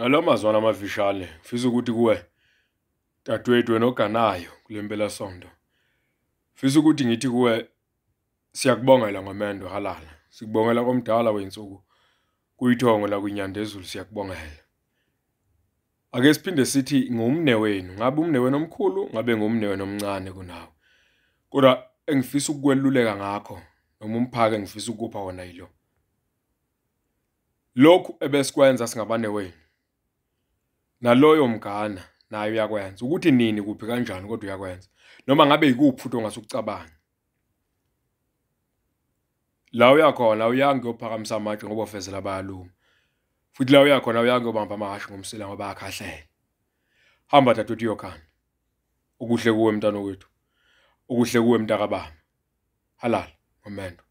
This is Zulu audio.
Ngalamazwana eh, amafishane ngifisa ukuthi kuwe dadewethu wena oganayo kule mpelasonto, ngifisa ukuthi ngithi kuwe siyakubongela ngoMendo Halala, sikubongela komdala wey'nsuku kuyithongo lakwinyanda ezulu siyakubongela. Ake siphinde sithi ngumne wenu, ngabe umne wenu omkhulu, ngabe ngumne wenu omncane kunawe. Kodwa engifisa ukukweluleka ngakho noma umphaka engifisa ukupha wona yilo. Lokhu ebesikwenza singabane wenu naloyo mgana naye uyakwenza ukuthi nini kuphi kanjani kodwa uyakwenza noma ngabe yikuphi futhi ongasukucabanga la uyakhona uyange uphakamisa amatshe ngoba ofezela abaluma futhi la uyakhona uyange ubamba amahashe ngomsila ngoba akhahlele hamba dadewethu uyokhanda ukuhle kuwe mntana wethu ukuhle kuwe mntakababa halala ngomendo